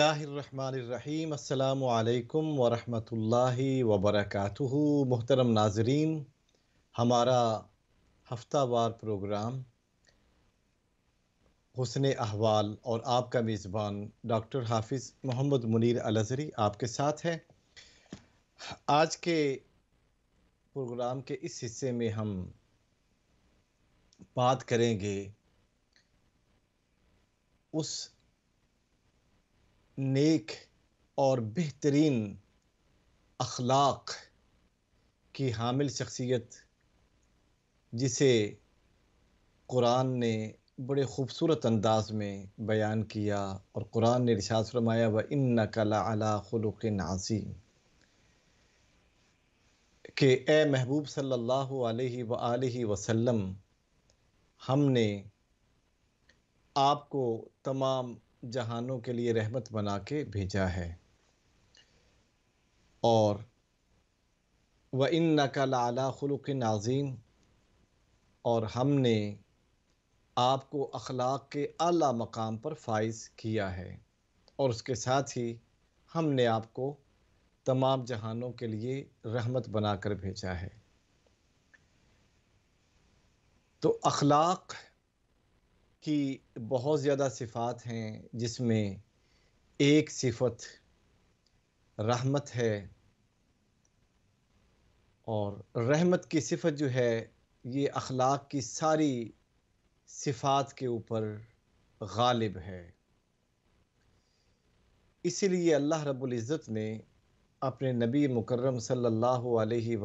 बिसमीम अल्लाम वरहमतुल्लाहि वबरकातुहु मोहतरम नाजरीन हमारा हफ्तावार प्रोग्राम हसन अहवाल और आपका मेज़बान डॉक्टर हाफिज़ मोहम्मद मुनीर अलजरी आपके साथ है आज के प्रोग्राम के इस हिस्से में हम बात करेंगे उस नेक और बेहतरीन अखलाक की हामिल शख्सियत जिसे कुरान ने बड़े खूबसूरत अंदाज में बयान किया और कुरान ने इरशाद फरमाया व इन कला खलुक नाजीम के ए महबूब सल्लल्लाहु अलैहि व आलिहि वसल्लम हमने आपको तमाम जहानों के लिए रहमत बना के भेजा है और व इन नकल आला खलुक नाजीम और हमने आपको अखलाक के आला मकाम पर फाइज किया है और उसके साथ ही हमने आपको तमाम जहानों के लिए रहमत बनाकर भेजा है तो अखलाक की बहुत ज़्यादा सिफ़ात हैं जिसमें एक सिफत रहमत है और रहमत की सिफत जो है ये अखलाक की सारी सिफात के ऊपर गालिब है इसीलिए अल्लाह रब्बुल इज़्ज़त ने अपने नबी मुकर्रम सल्लल्लाहु अलैहि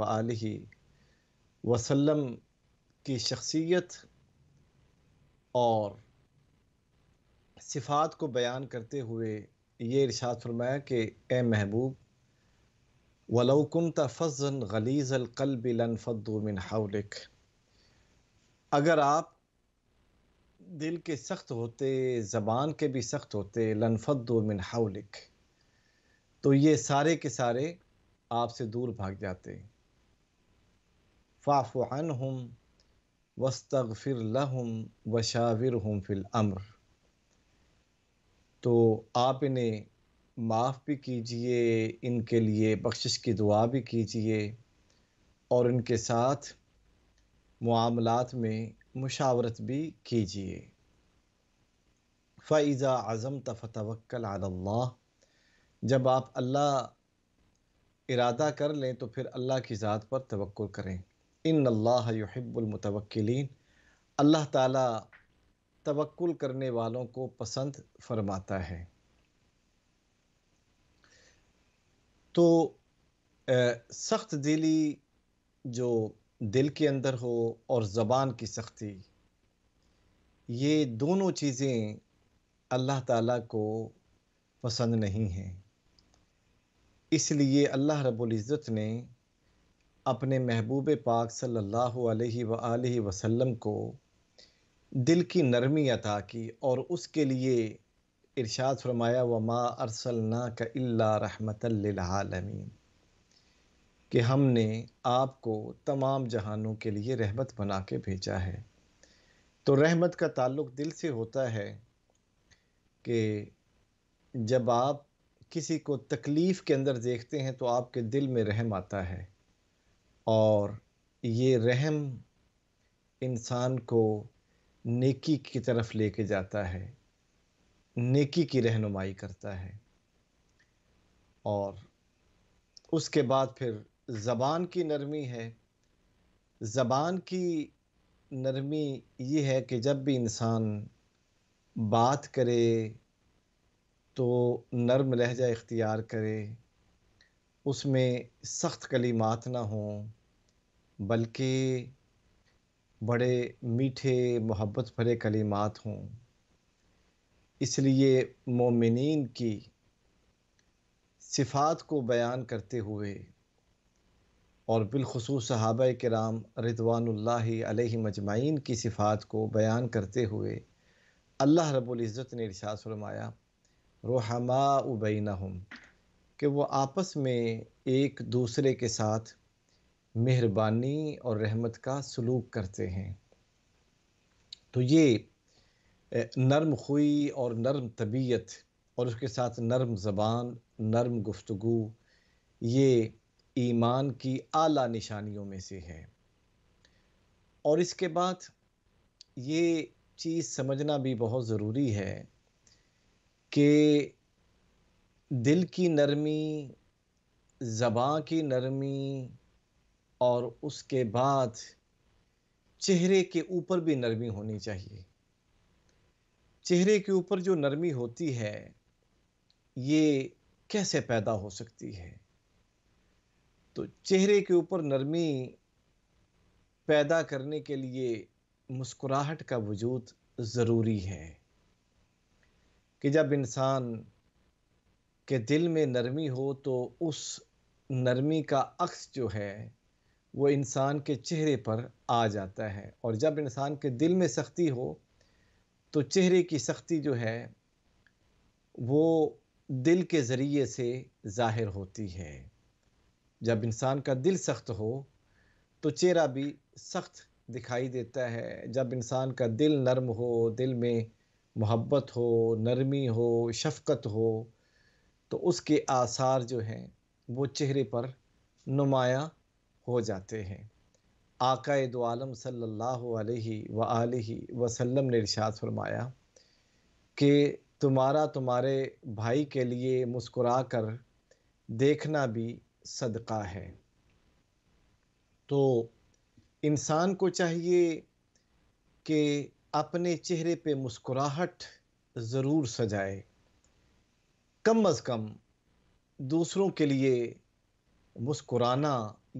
वसल्लम की शख्सियत और सिफात को बयान करते हुए ये इरशाद फरमाया कि ए महबूब वलौकुन तफजन गलीज अलकल्ब लनफदमिन हवलिक अगर आप दिल के सख्त होते ज़बान के भी सख्त होते लनफदमिन हवलिक तो ये सारे के सारे आपसे दूर भाग जाते फ़ाफ़ान हम वस्तगफिर लहम वशाविर शाविर हम फिल अम्र तो आप इन्हें माफ़ भी कीजिए इनके लिए बख्शिश की दुआ भी कीजिए और इनके साथ मामलात में मुशावरत भी कीजिए फ़ैज़ा आज़म तफ़तवक्ल अल्लाह जब आप अल्लाह इरादा कर लें तो फिर अल्लाह की ज़ात पर तवक्कुल करें इन अल्लाह युहबुलमतवक्लिन अल्लाह ताला तवक्ल करने वालों को पसंद फरमाता है तो सख्त दिली जो दिल के अंदर हो और ज़बान की सख्ती ये दोनों चीज़ें अल्लाह ताला को पसंद नहीं हैं इसलिए अल्लाह रब्बुल इज़्ज़त ने अपने महबूब पाक सल्लल्लाहु अलैहि सल्ला वसल्लम को दिल की नरमी अता की और उसके लिए इरशाद फरमाया व मा अरसलना का अल्ला रहमतमीन कि हमने आपको तमाम जहानों के लिए रहमत बना के भेजा है तो रहमत का ताल्लुक दिल से होता है कि जब आप किसी को तकलीफ़ के अंदर देखते हैं तो आपके दिल में रहम आता है और ये रहम इंसान को नेकी की तरफ लेके जाता है नेकी की रहनुमाई करता है और उसके बाद फिर ज़बान की नरमी है ज़बान की नरमी ये है कि जब भी इंसान बात करे तो नर्म लहजा इख्तियार करे उसमें सख्त कलीमात ना हों बल्कि बड़े मीठे मोहब्बत भरे कलीमात हों इसलिए मोमिनीन की सिफ़ात को बयान करते हुए और बिलखसूस सहाब कराम रिदवानल्ला मजमाइन की सिफ़ात को बयान करते हुए अल्लाह रबुल्ज़त ने रिशा फरमाया रोहमा उबैन कि वो आपस में एक दूसरे के साथ मेहरबानी और रहमत का सलूक करते हैं तो ये नरम खुई और नरम तबीयत और उसके साथ नरम ज़बान नरम गुफ्तगु ये ईमान की आला निशानियों में से है और इसके बाद ये चीज़ समझना भी बहुत ज़रूरी है कि दिल की नरमी ज़बाँ की नरमी और उसके बाद चेहरे के ऊपर भी नरमी होनी चाहिए चेहरे के ऊपर जो नरमी होती है ये कैसे पैदा हो सकती है तो चेहरे के ऊपर नरमी पैदा करने के लिए मुस्कुराहट का वजूद ज़रूरी है कि जब इंसान कि दिल में नरमी हो तो उस नरमी का अक्स जो है वो इंसान के चेहरे पर आ जाता है और जब इंसान के दिल में सख्ती हो तो चेहरे की सख्ती जो है वो दिल के ज़रिए से ज़ाहिर होती है जब इंसान का दिल सख्त हो तो चेहरा भी सख्त दिखाई देता है जब इंसान का दिल नरम हो दिल में मोहब्बत हो नरमी हो शफकत हो तो उसके आसार जो हैं वो चेहरे पर नुमाया हो जाते हैं आकाए दो आलम सल्लल्लाहु अलैहि व आलिहि ने इरशाद फरमाया कि तुम्हारा तुम्हारे भाई के लिए मुस्कुरा कर देखना भी सदका है तो इंसान को चाहिए कि अपने चेहरे पे मुस्कुराहट ज़रूर सजाए कम अज कम दूसरों के लिए मुस्कुराना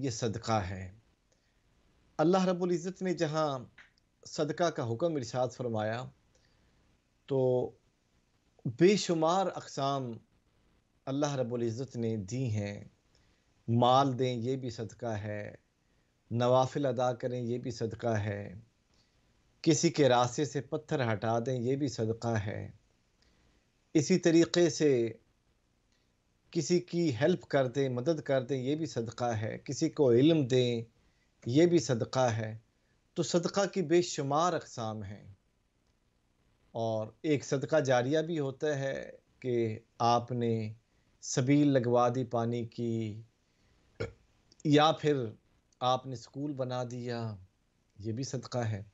ये सदका है अल्लाह रब्बुल इज़्ज़त ने जहाँ सदका का हुक्म इरशाद फरमाया तो बेशुमार अकसाम अल्लाह रब्बुल इज़्ज़त ने दी हैं माल दें ये भी सदका है नवाफिल अदा करें ये भी सदका है किसी के रास्ते से पत्थर हटा दें ये भी सदका है इसी तरीके से किसी की हेल्प कर दें मदद कर दें ये भी सदका है किसी को इल्म दें ये भी सदका है तो सदका की बेशुमार अकसाम हैं और एक सदका जारिया भी होता है कि आपने सबील लगवा दी पानी की या फिर आपने स्कूल बना दिया ये भी सदका है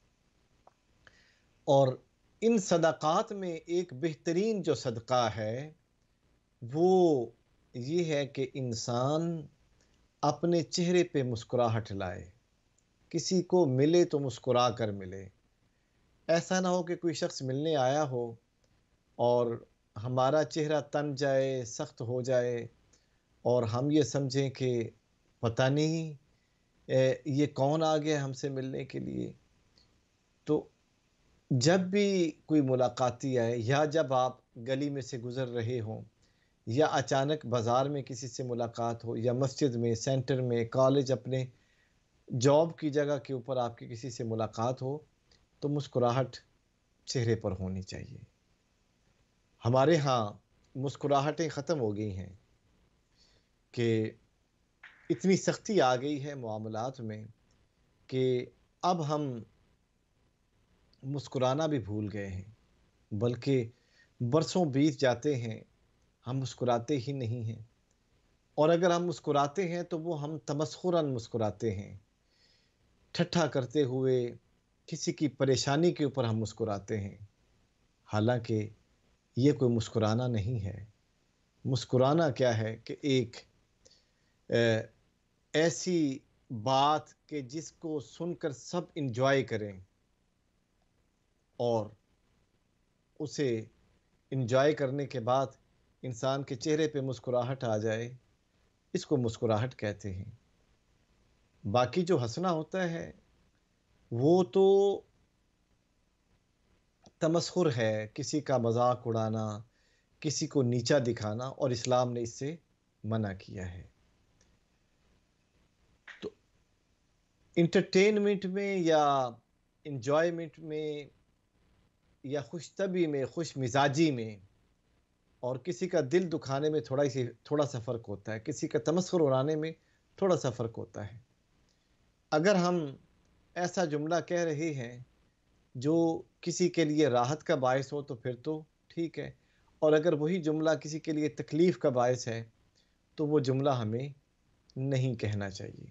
और इन सदक़ात में एक बेहतरीन जो सदका है वो ये है कि इंसान अपने चेहरे पे मुस्कुराहट लाए किसी को मिले तो मुस्कुरा कर मिले ऐसा ना हो कि कोई शख्स मिलने आया हो और हमारा चेहरा तन जाए सख्त हो जाए और हम ये समझें कि पता नहीं ये कौन आ गया हमसे मिलने के लिए तो जब भी कोई मुलाकाती आए या जब आप गली में से गुज़र रहे हों या अचानक बाज़ार में किसी से मुलाकात हो या मस्जिद में सेंटर में कॉलेज अपने जॉब की जगह के ऊपर आपकी किसी से मुलाकात हो तो मुस्कुराहट चेहरे पर होनी चाहिए हमारे यहाँ मुस्कुराहटें ख़त्म हो गई हैं कि इतनी सख्ती आ गई है मामलों में कि अब हम मुस्कुराना भी भूल गए हैं बल्कि बरसों बीत जाते हैं हम मुस्कुराते ही नहीं हैं और अगर हम मुस्कुराते हैं तो वो हम तमस्खुरन मुस्कुराते हैं ठट्ठा करते हुए किसी की परेशानी के ऊपर हम मुस्कुराते हैं हालांकि ये कोई मुस्कुराना नहीं है मुस्कुराना क्या है कि एक ऐसी बात कि जिसको सुनकर सब इन्जॉय करें और उसे इंजॉय करने के बाद इंसान के चेहरे पे मुस्कुराहट आ जाए इसको मुस्कुराहट कहते हैं बाकी जो हंसना होता है वो तो तमस्खुर है किसी का मजाक उड़ाना किसी को नीचा दिखाना और इस्लाम ने इससे मना किया है तो इंटरटेनमेंट में या इन्जॉयमेंट में या खुश तबी में खुश मिजाजी में और किसी का दिल दुखाने में थोड़ा सी थोड़ा सा फ़र्क होता है किसी का तमस्कर उड़ाने में थोड़ा सा फ़र्क होता है अगर हम ऐसा जुमला कह रहे हैं जो किसी के लिए राहत का बायस हो तो फिर तो ठीक है और अगर वही जुमला किसी के लिए तकलीफ़ का बायस है तो वो जुमला हमें नहीं कहना चाहिए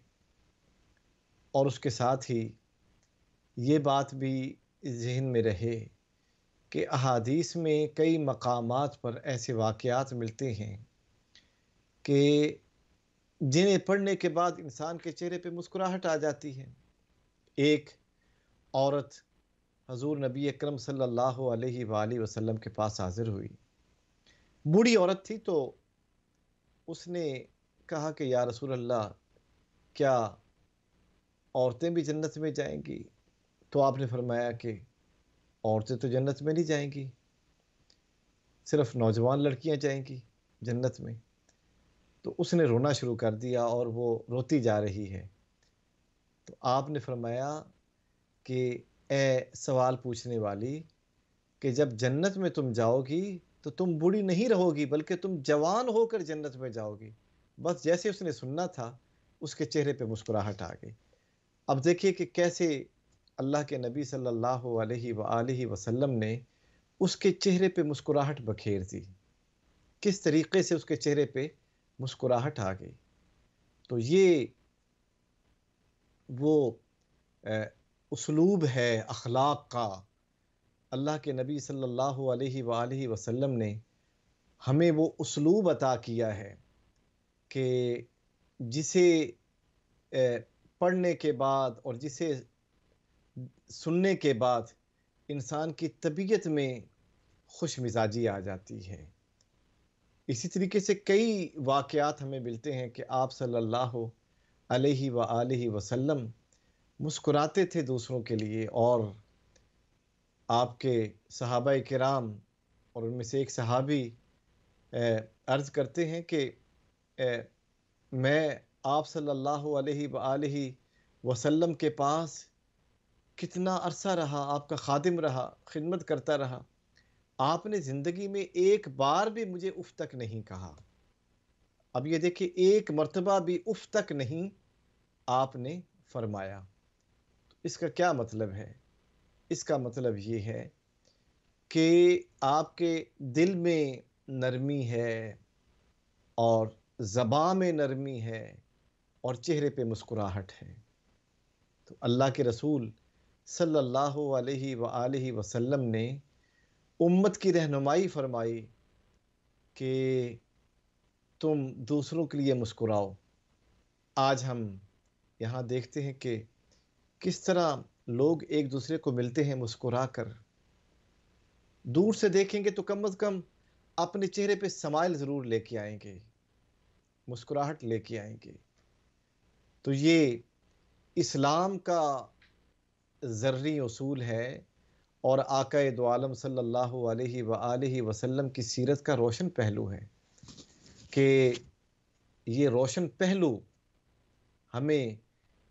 और उसके साथ ही ये बात भी जहन में रहे कि अहादीस में कई मकाम पर ऐसे वाक़ात मिलते हैं कि जिन्हें पढ़ने के बाद इंसान के चेहरे पे मुस्कुराहट आ जाती है एक औरत हजूर नबी अकरम सल्लल्लाहु अलैहि वसल्लम के पास हाजिर हुई बूढ़ी औरत थी तो उसने कहा कि या रसूल अल्लाह क्या औरतें भी जन्नत में जाएंगी तो आपने फरमाया कि औरतें तो जन्नत में नहीं जाएंगी सिर्फ नौजवान लड़कियां जाएंगी जन्नत में तो उसने रोना शुरू कर दिया और वो रोती जा रही है तो आपने फरमाया कि ए सवाल पूछने वाली कि जब जन्नत में तुम जाओगी तो तुम बूढ़ी नहीं रहोगी बल्कि तुम जवान होकर जन्नत में जाओगी बस जैसे उसने सुनना था उसके चेहरे पे मुस्कुराहट आ गई अब देखिए कि कैसे अल्लाह के नबी सल्लल्लाहु अलैहि सल्ला वसल्लम ने उसके चेहरे पे मुस्कुराहट बखेर दी किस तरीके से उसके चेहरे पे मुस्कुराहट आ गई तो ये वो उसलूब है अखलाक का अल्लाह के नबी सल्लल्लाहु अलैहि सल्ला वसल्लम ने हमें वो उसलूब अता किया है कि जिसे पढ़ने के बाद और जिसे सुनने के बाद इंसान की तबीयत में खुश मिजाजी आ जाती है इसी तरीके से कई वाक़ात हमें मिलते हैं कि आप सल्लल्लाहु अलैहि व आलि वसल्लम मुस्कुराते थे दूसरों के लिए और आपके सहाबा कराम और उनमें से एक सहाबी अर्ज़ करते हैं कि मैं आप सल्लल्लाहु अलैहि व आलि वसल्लम के पास कितना अरसा रहा आपका खादिम रहा खिदमत करता रहा आपने ज़िंदगी में एक बार भी मुझे उफ तक नहीं कहा अब ये देखिए एक मरतबा भी उफ तक नहीं आपने फरमाया तो इसका क्या मतलब है इसका मतलब ये है कि आपके दिल में नरमी है और ज़बाँ में नरमी है और चेहरे पे मुस्कुराहट है तो अल्लाह के रसूल सल्ला वसलम ने उम्मत की रहनुमाई फरमाई कि तुम दूसरों के लिए मुस्कुराओ आज हम यहाँ देखते हैं कि किस तरह लोग एक दूसरे को मिलते हैं मुस्कुरा कर दूर से देखेंगे तो कम अज़ कम अपने चेहरे पे समाइल ज़रूर लेके आएंगे मुस्कुराहट लेके आएंगे तो ये इस्लाम का ज़र्री असूल है और आका दोआलम सल्लल्लाहु अलैहि व वसल्लम की सीरत का रोशन पहलू है कि ये रोशन पहलू हमें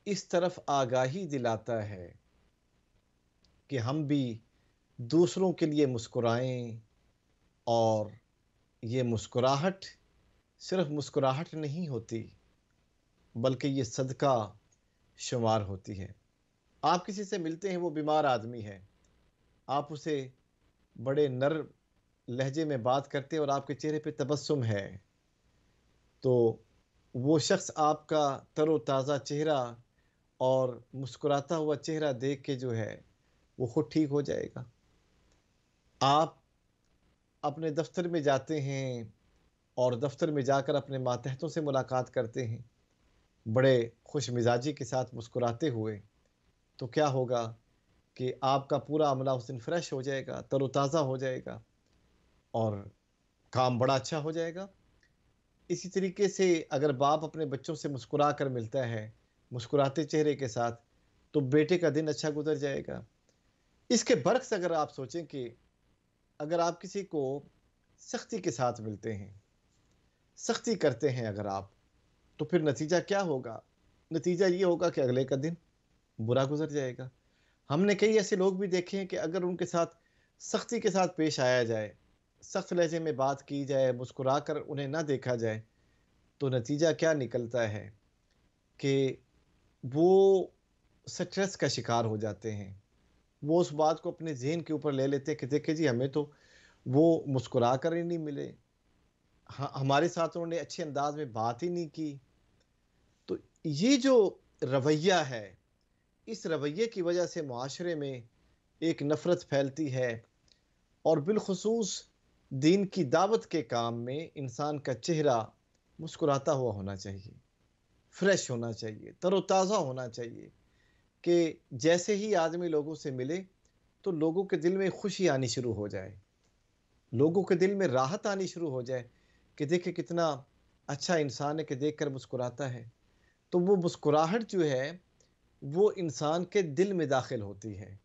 इस तरफ आगाही दिलाता है कि हम भी दूसरों के लिए मुस्कुराएं और ये मुस्कुराहट सिर्फ मुस्कुराहट नहीं होती बल्कि ये सदका शुमार होती है आप किसी से मिलते हैं वो बीमार आदमी है आप उसे बड़े नर लहजे में बात करते हैं और आपके चेहरे पे तबस्सुम है तो वो शख्स आपका तरोताज़ा चेहरा और मुस्कुराता हुआ चेहरा देख के जो है वो खुद ठीक हो जाएगा आप अपने दफ्तर में जाते हैं और दफ्तर में जाकर अपने मातहतों से मुलाकात करते हैं बड़े खुश मिजाजी के साथ मुस्कुराते हुए तो क्या होगा कि आपका पूरा अमला उस दिन फ्रेश हो जाएगा तरोताज़ा हो जाएगा और काम बड़ा अच्छा हो जाएगा इसी तरीके से अगर बाप अपने बच्चों से मुस्कुरा कर मिलता है मुस्कुराते चेहरे के साथ तो बेटे का दिन अच्छा गुजर जाएगा इसके बरक्स अगर आप सोचें कि अगर आप किसी को सख्ती के साथ मिलते हैं सख्ती करते हैं अगर आप तो फिर नतीजा क्या होगा नतीजा ये होगा कि अगले का दिन बुरा गुजर जाएगा हमने कई ऐसे लोग भी देखे हैं कि अगर उनके साथ सख्ती के साथ पेश आया जाए सख्त लहजे में बात की जाए मुस्कुरा कर उन्हें ना देखा जाए तो नतीजा क्या निकलता है कि वो स्ट्रेस का शिकार हो जाते हैं वो उस बात को अपने जहन के ऊपर ले लेते हैं कि देखे जी हमें तो वो मुस्कुरा कर ही नहीं मिले हमारे साथ उन्होंने अच्छे अंदाज में बात ही नहीं की तो ये जो रवैया है इस रवैये की वजह से माशरे में एक नफ़रत फैलती है और बिलखसूस दीन की दावत के काम में इंसान का चेहरा मुस्कुराता हुआ होना चाहिए फ्रेश होना चाहिए तरोताज़ा होना चाहिए कि जैसे ही आदमी लोगों से मिले तो लोगों के दिल में खुशी आनी शुरू हो जाए लोगों के दिल में राहत आनी शुरू हो जाए कि देखे कितना अच्छा इंसान है कि देख कर मुस्कुराता है तो वो मुस्कुराहट जो है वो इंसान के दिल में दाखिल होती है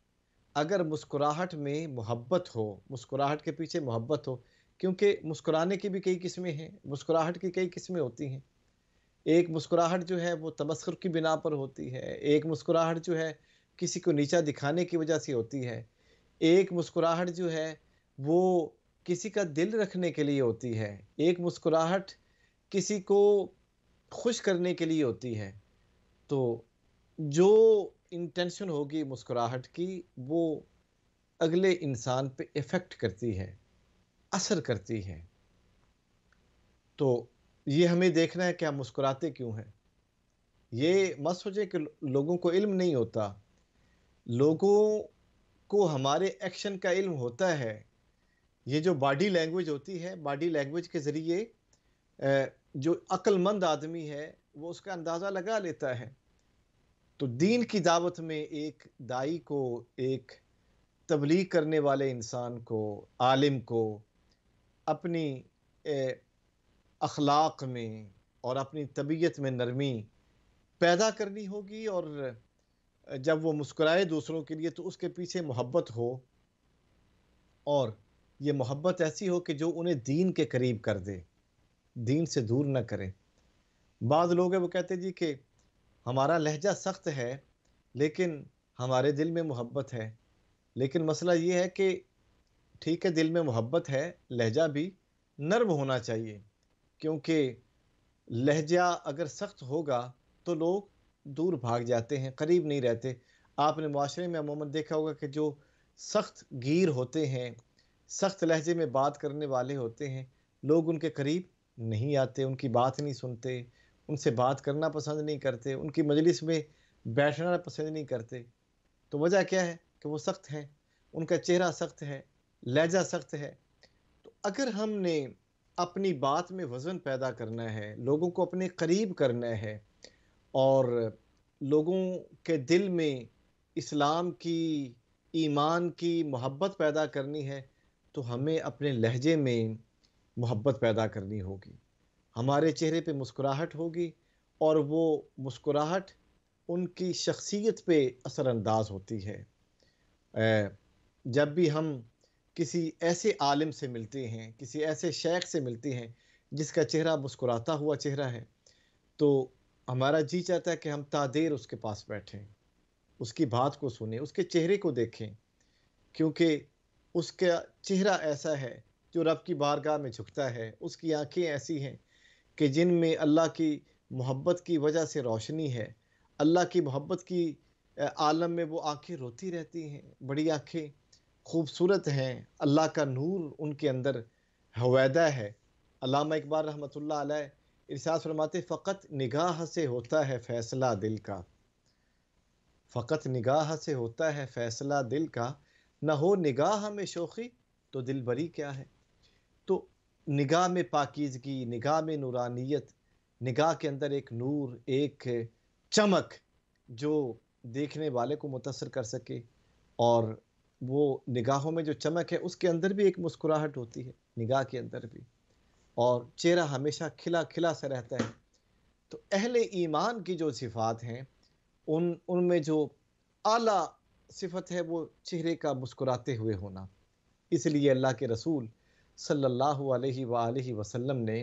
अगर मुस्कुराहट में मोहब्बत हो मुस्कुराहट के पीछे मोहब्बत हो क्योंकि मुस्कुराने की भी कई किस्में हैं मुस्कुराहट की कई किस्में होती हैं एक मुस्कुराहट जो है वो तमस्कर की बिना पर होती है एक मुस्कुराहट जो है किसी को नीचा दिखाने की वजह से होती है एक मुस्कुराहट जो है वो किसी का दिल रखने के लिए होती है एक मुस्कुराहट किसी को खुश करने के लिए होती है तो जो इंटेंशन होगी मुस्कुराहट की वो अगले इंसान पे इफ़ेक्ट करती है असर करती है तो ये हमें देखना है कि हम मुस्कुराते क्यों हैं ये मत सोचें कि लोगों को इल्म नहीं होता लोगों को हमारे एक्शन का इल्म होता है ये जो बॉडी लैंग्वेज होती है बॉडी लैंग्वेज के ज़रिए जो अक्लमंद आदमी है वो उसका अंदाज़ा लगा लेता है तो दीन की दावत में एक दाई को एक तबलीग करने वाले इंसान को आलिम को अपनी अखलाक में और अपनी तबीयत में नरमी पैदा करनी होगी और जब वो मुस्कुराए दूसरों के लिए तो उसके पीछे मोहब्बत हो और ये मोहब्बत ऐसी हो कि जो उन्हें दीन के करीब कर दे दीन से दूर ना करे बाद लोग हैं वो कहते जी कि हमारा लहजा सख्त है लेकिन हमारे दिल में मोहब्बत है लेकिन मसला ये है कि ठीक है दिल में मोहब्बत है लहजा भी नर्म होना चाहिए क्योंकि लहजा अगर सख्त होगा तो लोग दूर भाग जाते हैं करीब नहीं रहते आपने माशरे में अमूमन देखा होगा कि जो सख्त गिर होते हैं सख्त लहजे में बात करने वाले होते हैं लोग उनके करीब नहीं आते उनकी बात नहीं सुनते उनसे बात करना पसंद नहीं करते उनकी मजलिस में बैठना पसंद नहीं करते तो वजह क्या है कि वो सख्त हैं उनका चेहरा सख्त है लहजा सख्त है तो अगर हमने अपनी बात में वज़न पैदा करना है लोगों को अपने करीब करना है और लोगों के दिल में इस्लाम की ईमान की मोहब्बत पैदा करनी है तो हमें अपने लहजे में मोहब्बत पैदा करनी होगी हमारे चेहरे पे मुस्कुराहट होगी और वो मुस्कुराहट उनकी शख्सियत पे असरानंदाज होती है जब भी हम किसी ऐसे आलिम से मिलते हैं किसी ऐसे शेख से मिलते हैं जिसका चेहरा मुस्कुराता हुआ चेहरा है तो हमारा जी चाहता है कि हम तादेर उसके पास बैठें उसकी बात को सुने उसके चेहरे को देखें क्योंकि उसका चेहरा ऐसा है जो रब की बारगाह में झुकता है उसकी आंखें ऐसी हैं कि जिन में अल्लाह की मोहब्बत की वजह से रोशनी है अल्लाह की मोहब्बत की आलम में वो आंखें रोती रहती हैं बड़ी आंखें खूबसूरत हैं अल्लाह का नूर उनके अंदर हवैदा है अलामा इकबाल रहमत ला फरमाते फ़कत निगाह से होता है फ़ैसला दिल का फ़कत निगाह से होता है फ़ैसला दिल का न हो निगाह में शोखी तो दिल बरी क्या है निगाह में पाकिजगी निगाह में नूरानियत निगाह के अंदर एक नूर एक चमक जो देखने वाले को मुतासर कर सके और वो निगाहों में जो चमक है उसके अंदर भी एक मुस्कुराहट होती है निगाह के अंदर भी और चेहरा हमेशा खिला खिला सा रहता है तो अहले ईमान की जो सिफात हैं उन उनमें जो आला सिफत है वो चेहरे का मुस्कुराते हुए होना इसलिए अल्लाह के रसूल सल्लल्लाहु अलैहि वसल्लम ने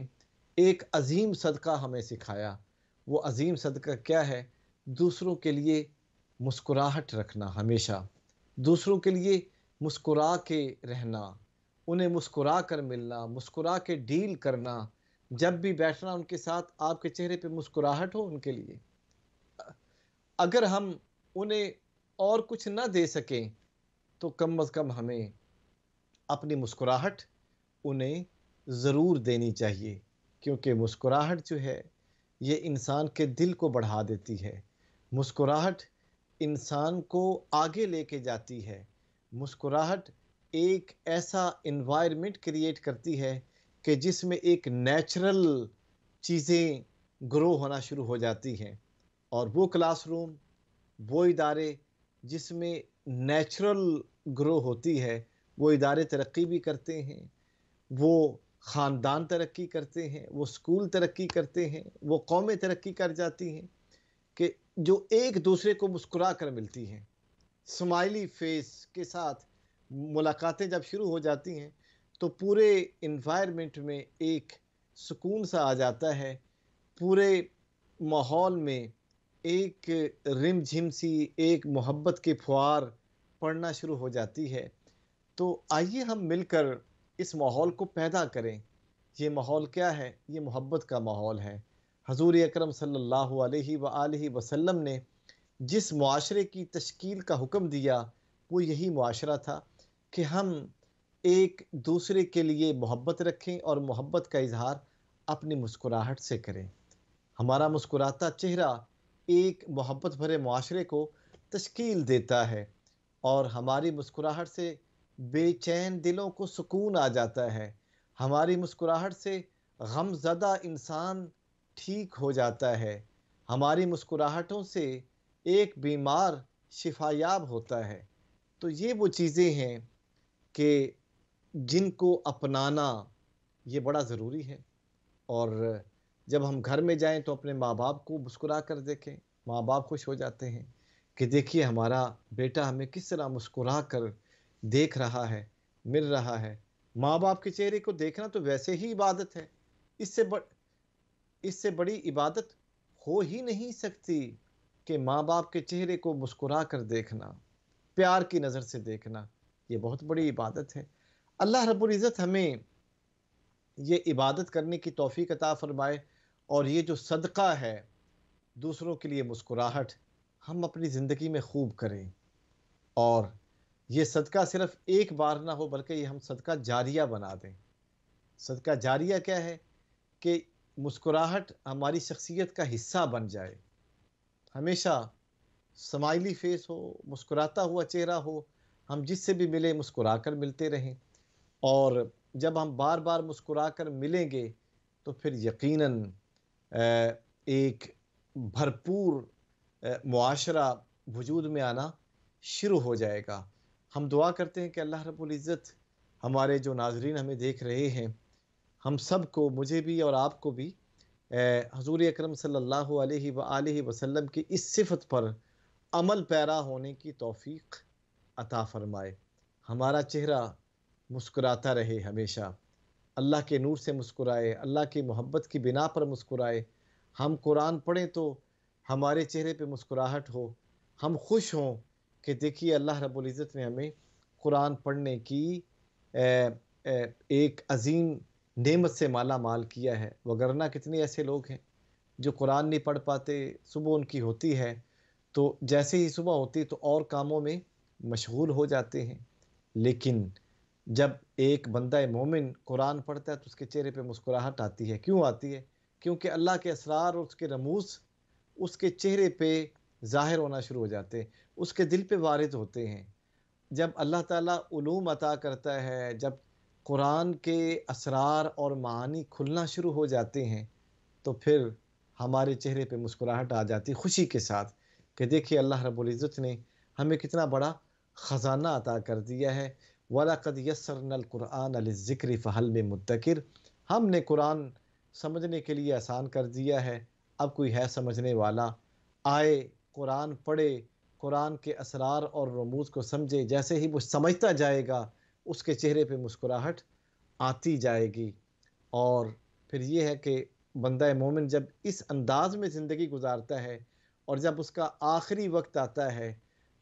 एक अजीम सदका हमें सिखाया वो अजीम सदका क्या है दूसरों के लिए मुस्कुराहट रखना हमेशा दूसरों के लिए मुस्कुरा के रहना उन्हें मुस्कुरा कर मिलना मुस्कुरा के डील करना जब भी बैठना उनके साथ आपके चेहरे पे मुस्कुराहट हो उनके लिए अगर हम उन्हें और कुछ ना दे सकें तो कम अज़ कम हमें अपनी मुस्कुराहट उन्हें ज़रूर देनी चाहिए क्योंकि मुस्कुराहट जो है ये इंसान के दिल को बढ़ा देती है मुस्कुराहट इंसान को आगे लेके जाती है मुस्कुराहट एक ऐसा इन्वायरमेंट क्रिएट करती है कि जिसमें एक नेचुरल चीज़ें ग्रो होना शुरू हो जाती हैं और वो क्लासरूम वो इदारे जिसमें नेचुरल ग्रो होती है वो इदारे तरक्की भी करते हैं वो ख़ानदान तरक्की करते हैं वो स्कूल तरक्की करते हैं वो कौमें तरक्की कर जाती हैं कि जो एक दूसरे को मुस्कुरा कर मिलती हैं स्माइली फेस के साथ मुलाकातें जब शुरू हो जाती हैं तो पूरे इन्वायरमेंट में एक सुकून सा आ जाता है पूरे माहौल में एक रिमझिम सी एक मोहब्बत के फुहार पड़ना शुरू हो जाती है तो आइए हम मिलकर इस माहौल को पैदा करें ये माहौल क्या है ये मोहब्बत का माहौल है हजूर अक्रम सम ने जिस माशरे की तश्कील का हुक्म दिया वो यही माशरा था कि हम एक दूसरे के लिए मोहब्बत रखें और मोहब्बत का इजहार अपनी मुस्कुराहट से करें हमारा मुस्कुराता चेहरा एक मोहब्बत भरे माशरे को तश्कील देता है और हमारी मुस्कुराहट से बेचैन दिलों को सुकून आ जाता है हमारी मुस्कुराहट से गमज़दा इंसान ठीक हो जाता है हमारी मुस्कुराहटों से एक बीमार शिफायाब होता है तो ये वो चीज़ें हैं कि जिनको अपनाना ये बड़ा ज़रूरी है और जब हम घर में जाएं तो अपने माँ बाप को मुस्कुरा कर देखें माँ बाप खुश हो जाते हैं कि देखिए हमारा बेटा हमें किस तरह मुस्कुरा कर देख रहा है मिल रहा है माँ बाप के चेहरे को देखना तो वैसे ही इबादत है इससे बड़ इससे बड़ी इबादत हो ही नहीं सकती कि माँ बाप के चेहरे को मुस्कुरा कर देखना प्यार की नज़र से देखना ये बहुत बड़ी इबादत है अल्लाह रबुल्ज़त हमें ये इबादत करने की तोफ़ी कता फरमाए और ये जो सदका है दूसरों के लिए मुस्कुराहट हम अपनी ज़िंदगी में खूब करें और ये सदका सिर्फ एक बार ना हो बल्कि ये हम सदका जारिया बना दें सदका जारिया क्या है कि मुस्कुराहट हमारी शख्सियत का हिस्सा बन जाए हमेशा समाइली फेस हो मुस्कुराता हुआ चेहरा हो हम जिससे भी मिले मुस्कुरा कर मिलते रहें और जब हम बार बार मुस्कुरा कर मिलेंगे तो फिर यकीनन एक भरपूर मुआरा वजूद में आना शुरू हो जाएगा हम दुआ करते हैं कि अल्लाह रब्बुल इज़्ज़त हमारे जो नाजरीन हमें देख रहे हैं हम सब को मुझे भी और आपको भी हजूर अक्रम सल्लल्लाहु अलैहि व वसल्लम की इस सिफत पर अमल पैरा होने की तौफीक अता फरमाए हमारा चेहरा मुस्कुराता रहे हमेशा अल्लाह के नूर से मुस्कुराए अल्लाह की मोहब्बत की बिना पर मुस्कुराए हम कुरान पढ़ें तो हमारे चेहरे पे मुस्कुराहट हो हम खुश हों कि देखिए अल्लाह रब्बुल इज़्ज़त ने हमें कुरान पढ़ने की ए, ए, एक अजीम नेमत से माला माल किया है वगरना कितने ऐसे लोग हैं जो कुरान नहीं पढ़ पाते सुबह उनकी होती है तो जैसे ही सुबह होती तो और कामों में मशगूल हो जाते हैं लेकिन जब एक बंदा मोमिन कुरान पढ़ता है तो उसके चेहरे पे मुस्कुराहट आती है क्यों आती है क्योंकि अल्लाह के असरार और उसके रमूस उसके चेहरे पे ज़ाहिर होना शुरू हो जाते हैं उसके दिल पे वारद होते हैं जब अल्लाह ताला ूम अता करता है जब कुरान के असरार और मानी खुलना शुरू हो जाते हैं तो फिर हमारे चेहरे पे मुस्कुराहट आ जाती खुशी के साथ कि देखिए अल्लाह रब्ज़त ने हमें कितना बड़ा ख़जाना अता कर दिया है वलाकद यसरनल कुरान अलज़िक्र फ़हल में मुतकर हमने कुरान समझने के लिए आसान कर दिया है अब कोई है समझने वाला आए कुरान पढ़े कुरान के असरार और रमूज को समझे जैसे ही वो समझता जाएगा उसके चेहरे पे मुस्कुराहट आती जाएगी और फिर ये है कि बंदा मोमिन जब इस अंदाज में ज़िंदगी गुजारता है और जब उसका आखिरी वक्त आता है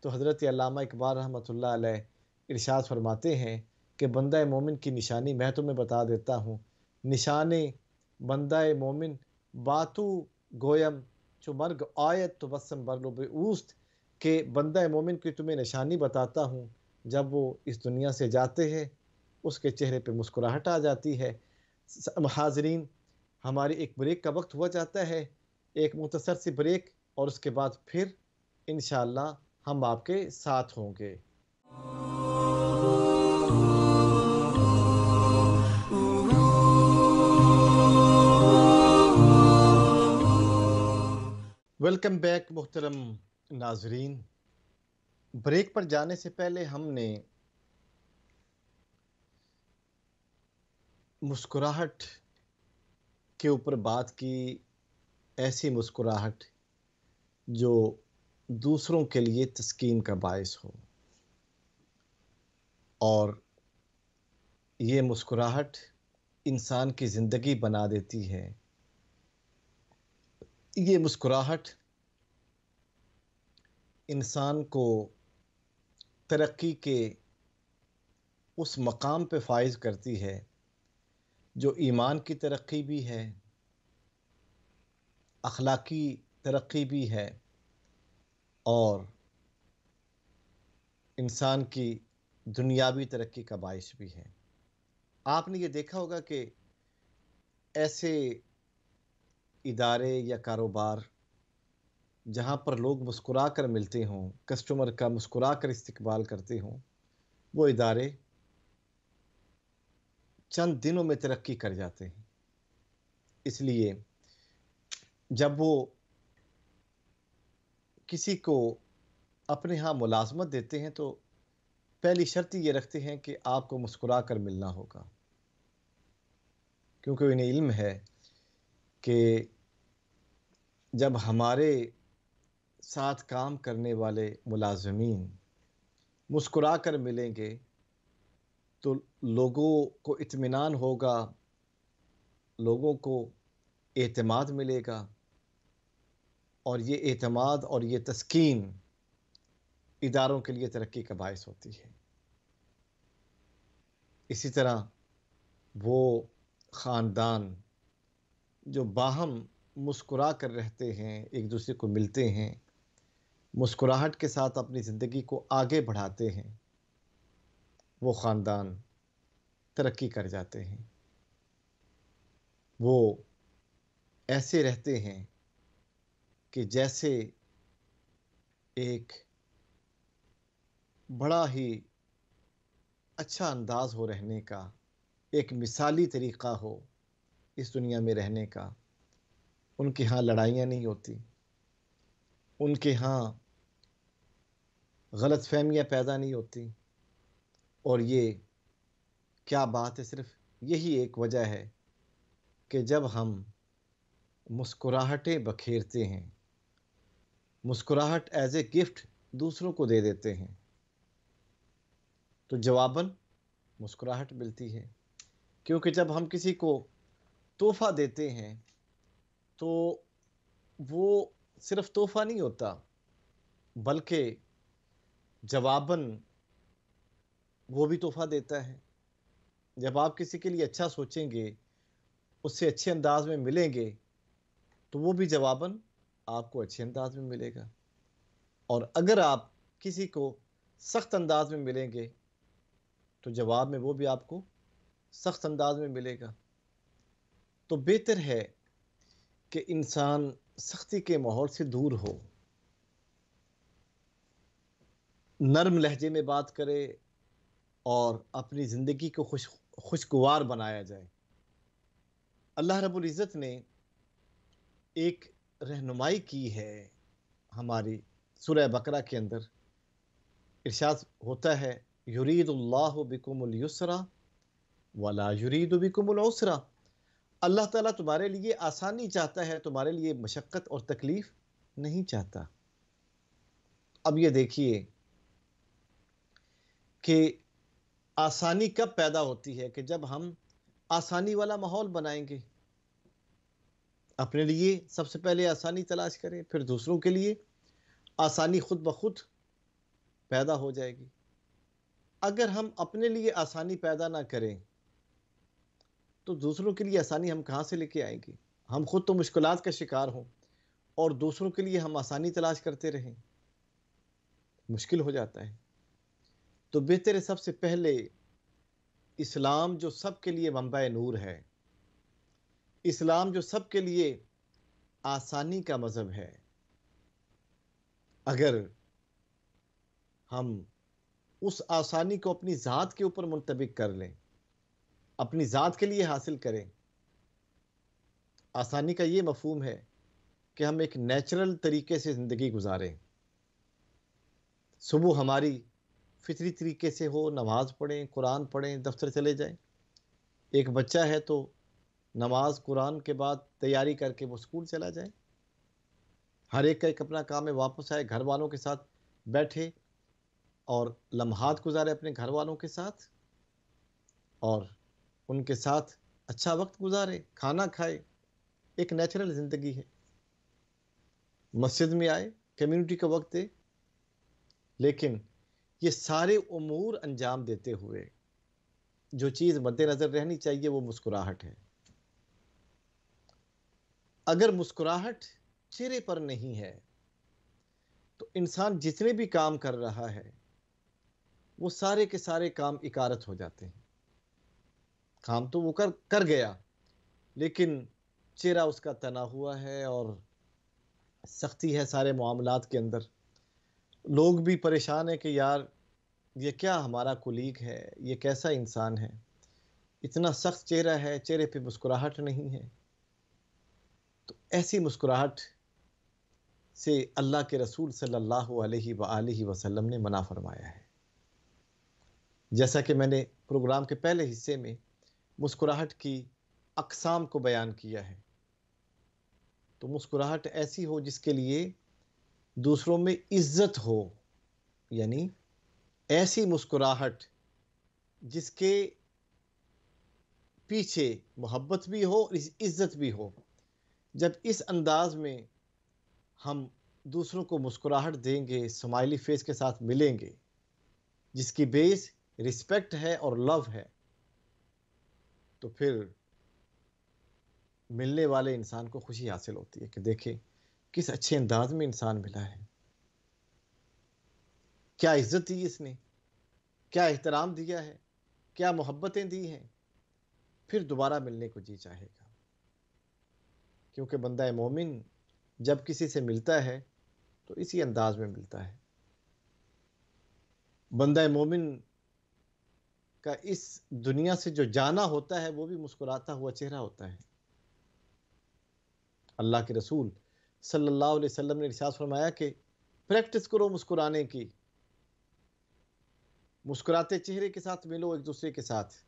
तो हज़रत अलामा इकबाल रहमत इर्शाद फरमाते हैं कि बंदा मोमिन की निशानी मैं तुम्हें बता देता हूँ निशान बंदा मोमिन बातू गोयम चुमर्ग आयत तो बसम बरलोब ऊस्त कि बंदा मोमिन की तुम्हें निशानी बताता हूँ जब वो इस दुनिया से जाते हैं उसके चेहरे पे मुस्कुराहट आ जाती है हाजरीन हमारी एक ब्रेक का वक्त हुआ जाता है एक मुख्तर सी ब्रेक और उसके बाद फिर इन हम आपके साथ होंगे वेलकम बैक मोहतरम नाजरीन ब्रेक पर जाने से पहले हमने मुस्कुराहट के ऊपर बात की ऐसी मुस्कुराहट जो दूसरों के लिए तस्कीन का बायस हो और ये मुस्कुराहट इंसान की ज़िंदगी बना देती है ये मुस्कुराहट इंसान को तरक्की के उस मकाम पे फाइज करती है जो ईमान की तरक्की भी है अखलाकी तरक्की भी है और इंसान की दुनियावी तरक्की का बायस भी है आपने ये देखा होगा कि ऐसे इदारे या कारोबार जहाँ पर लोग मुस्कुरा कर मिलते हों कस्टमर का मुस्कुरा कर इस्तबाल करते हों वो इदारे चंद दिनों में तरक्की कर जाते हैं इसलिए जब वो किसी को अपने यहाँ मुलाजमत देते हैं तो पहली शर्त ये रखते हैं कि आपको मुस्कुरा कर मिलना होगा क्योंकि उन्हें इल्म है कि जब हमारे साथ काम करने वाले मुलाजमीन मुस्कुरा कर मिलेंगे तो लोगों को इत्मीनान होगा लोगों को एतमाद मिलेगा और ये एतमाद और ये तस्कीन इदारों के लिए तरक्की का बायस होती है इसी तरह वो ख़ानदान जो बाहम मुस्कुरा कर रहते हैं एक दूसरे को मिलते हैं मुस्कुराहट के साथ अपनी ज़िंदगी को आगे बढ़ाते हैं वो ख़ानदान तरक्की कर जाते हैं वो ऐसे रहते हैं कि जैसे एक बड़ा ही अच्छा अंदाज हो रहने का एक मिसाली तरीक़ा हो इस दुनिया में रहने का उनके यहाँ लड़ाइयाँ नहीं होती उनके यहाँ गलत फहमियाँ पैदा नहीं होती और ये क्या बात है सिर्फ यही एक वजह है कि जब हम मुस्कुराहटें बखेरते हैं मुस्कुराहट एज ए गिफ्ट दूसरों को दे देते हैं तो जवाबन मुस्कुराहट मिलती है क्योंकि जब हम किसी को तोहफा देते हैं तो वो सिर्फ तोहफा नहीं होता बल्कि जवाबन वो भी तोहफा देता है जब आप किसी के लिए अच्छा सोचेंगे उससे अच्छे अंदाज में मिलेंगे तो वो भी जवाबन आपको अच्छे अंदाज में मिलेगा और अगर आप किसी को सख्त अंदाज में मिलेंगे तो जवाब में वो भी आपको सख्त अंदाज में मिलेगा तो बेहतर है कि इंसान सख्ती के माहौल से दूर हो नर्म लहजे में बात करे और अपनी ज़िंदगी को खुश खुशगवार बनाया जाए अल्लाह रब्बुल इज़्ज़त ने एक रहनुमाई की है हमारी सूरह बकरा के अंदर इर्शाद होता है युरीदुल्लाहु बिकुमुल युसरा वला युरीद बिकुमुल उसरा अल्लाह ताला तुम्हारे लिए आसानी चाहता है तुम्हारे लिए मशक्क़त और तकलीफ नहीं चाहता अब ये देखिए कि आसानी कब पैदा होती है कि जब हम आसानी वाला माहौल बनाएंगे अपने लिए सबसे पहले आसानी तलाश करें फिर दूसरों के लिए आसानी खुद ब खुद पैदा हो जाएगी अगर हम अपने लिए आसानी पैदा ना करें तो दूसरों के लिए आसानी हम कहाँ से लेके आएंगे हम खुद तो मुश्किल का शिकार हों और दूसरों के लिए हम आसानी तलाश करते रहें मुश्किल हो जाता है तो बेहतर है सबसे पहले इस्लाम जो सब के लिए मम्बा नूर है इस्लाम जो सब के लिए आसानी का मज़हब है अगर हम उस आसानी को अपनी ज़ात के ऊपर मुंतबिक कर लें अपनी ज़ात के लिए हासिल करें आसानी का ये मफहम है कि हम एक नेचुरल तरीके से ज़िंदगी गुजारें सुबह हमारी फितरी तरीके से हो नमाज़ पढ़ें कुरान पढ़ें दफ्तर चले जाएं एक बच्चा है तो नमाज़ कुरान के बाद तैयारी करके वो स्कूल चला जाए हर एक का एक अपना काम है वापस आए घर वालों के साथ बैठे और लम्हात गुजारे अपने घर वालों के साथ और उनके साथ अच्छा वक्त गुजारे खाना खाए एक नेचुरल ज़िंदगी है मस्जिद में आए कम्युनिटी का वक्त दे लेकिन ये सारे अमूर अंजाम देते हुए जो चीज़ मद्देनज़र रहनी चाहिए वो मुस्कुराहट है अगर मुस्कुराहट चेहरे पर नहीं है तो इंसान जितने भी काम कर रहा है वो सारे के सारे काम इकारत हो जाते हैं काम तो वो कर कर गया लेकिन चेहरा उसका तना हुआ है और सख्ती है सारे मामला के अंदर लोग भी परेशान हैं कि यार ये क्या हमारा कुलीग है ये कैसा इंसान है इतना सख्त चेहरा है चेहरे पे मुस्कुराहट नहीं है तो ऐसी मुस्कुराहट से अल्लाह के रसूल सल्लल्लाहु अलैहि सल्ला वसल्लम ने मना फरमाया है जैसा कि मैंने प्रोग्राम के पहले हिस्से में मुस्कुराहट की अकसाम को बयान किया है तो मुस्कुराहट ऐसी हो जिसके लिए दूसरों में इज्जत हो यानी ऐसी मुस्कुराहट जिसके पीछे मोहब्बत भी हो और इज्जत भी हो जब इस अंदाज में हम दूसरों को मुस्कुराहट देंगे स्माइली फेस के साथ मिलेंगे जिसकी बेस रिस्पेक्ट है और लव है तो फिर मिलने वाले इंसान को खुशी हासिल होती है कि देखे किस अच्छे अंदाज में इंसान मिला है क्या इज्जत दी इसने क्या एहतराम दिया है क्या मोहब्बतें दी हैं फिर दोबारा मिलने को जी चाहेगा क्योंकि बंदा मोमिन जब किसी से मिलता है तो इसी अंदाज में मिलता है बंदा मोमिन का इस दुनिया से जो जाना होता है वो भी मुस्कुराता हुआ चेहरा होता है अल्लाह के रसूल सल्लल्लाहु अलैहि वसल्लम ने रिसाज फरमाया कि प्रैक्टिस करो मुस्कुराने की मुस्कुराते चेहरे के साथ मिलो एक दूसरे के साथ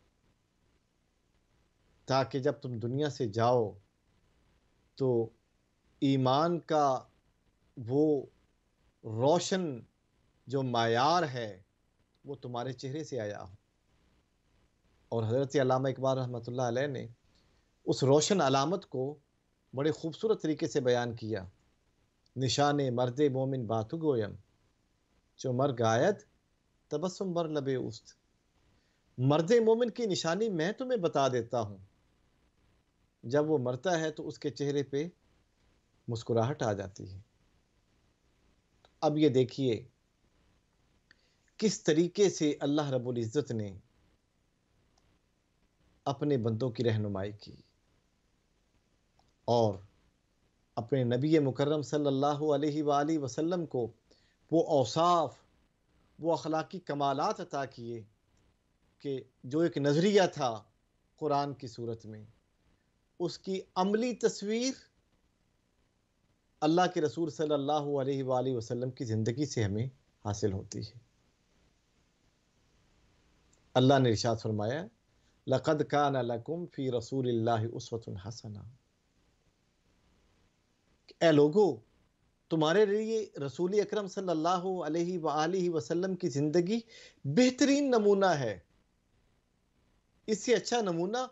ताकि जब तुम दुनिया से जाओ तो ईमान का वो रोशन जो मायार है वो तुम्हारे चेहरे से आया हो और हज़रत अलामा इकबाल रहमत अलैह ने उस रोशन अलामत को बड़े खूबसूरत तरीके से बयान किया निशान मर्द मोमिन बातु गोयम जो मर गायत तबसम बर लबे उस्त मर्द मोमिन की निशानी मैं तुम्हें बता देता हूँ जब वो मरता है तो उसके चेहरे पे मुस्कुराहट आ जाती है अब ये देखिए किस तरीके से अल्लाह रबुल्जत ने अपने बंदों की रहनुमाई की और अपने नबी मुकर्रम सल्लल्लाहु अलैहि वाली वसल्लम को वो औसाफ वो अखलाकी कमालत अता किए कि जो एक नज़रिया था क़ुरान की सूरत में उसकी अमली तस्वीर अल्लाह के रसूल सल्लल्लाहु अलैहि वाली वसल्लम की ज़िंदगी से हमें हासिल होती है अल्लाह ने इरशाद फरमाया लक़द कान लकुम फ़ी रसूल उसवतुन हसना ए लोगो तुम्हारे लिए रसूल अकरम सल्लल्लाहु अलैहि अलैहि वसल्लम की ज़िंदगी बेहतरीन नमूना है इससे अच्छा नमूना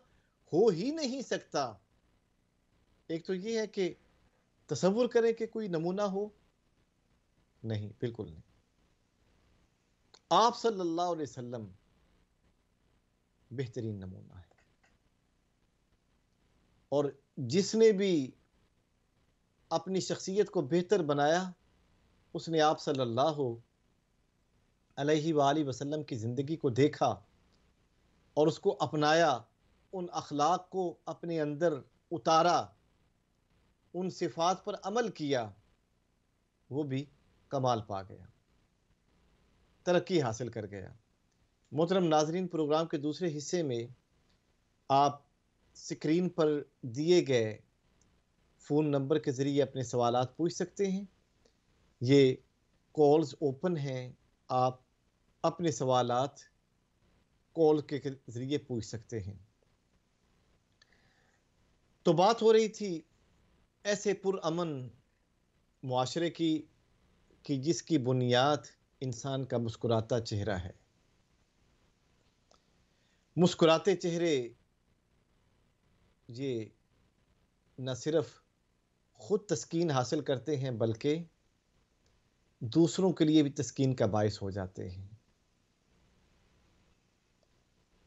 हो ही नहीं सकता एक तो ये है कि तस्वुर करें कि कोई नमूना हो नहीं बिल्कुल नहीं आप सल्लल्लाहु अलैहि वसल्लम बेहतरीन नमूना है और जिसने भी अपनी शख्सियत को बेहतर बनाया उसने आप सल्लल्लाहु अलैहि वाली वसल्लम की ज़िंदगी को देखा और उसको अपनाया उन अखलाक को अपने अंदर उतारा उन सिफात पर अमल किया वो भी कमाल पा गया तरक्की हासिल कर गया मोहतरम नाजरीन प्रोग्राम के दूसरे हिस्से में आप स्क्रीन पर दिए गए फ़ोन नंबर के ज़रिए अपने सवाल पूछ सकते हैं ये कॉल्स ओपन हैं आप अपने सवाल कॉल के ज़रिए पूछ सकते हैं तो बात हो रही थी ऐसे पुरान माशरे की कि जिसकी बुनियाद इंसान का मुस्कुराता चेहरा है मुस्कुराते चेहरे ये न सिर्फ ख़ुद तस्कीन हासिल करते हैं बल्कि दूसरों के लिए भी तस्कीन का बायस हो जाते हैं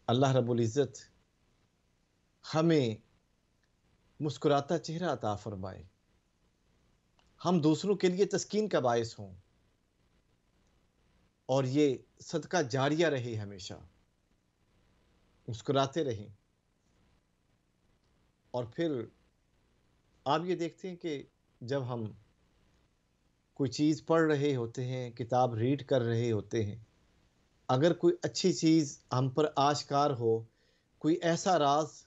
अल्लाह रबुल्ज़त हमें मुस्कुराता चेहरा अता फरमाए हम दूसरों के लिए तस्कीन का बायस हों और ये सदका जारिया रहे हमेशा मुस्कुराते रहें और फिर आप ये देखते हैं कि जब हम कोई चीज़ पढ़ रहे होते हैं किताब रीड कर रहे होते हैं अगर कोई अच्छी चीज़ हम पर आशकार हो कोई ऐसा राज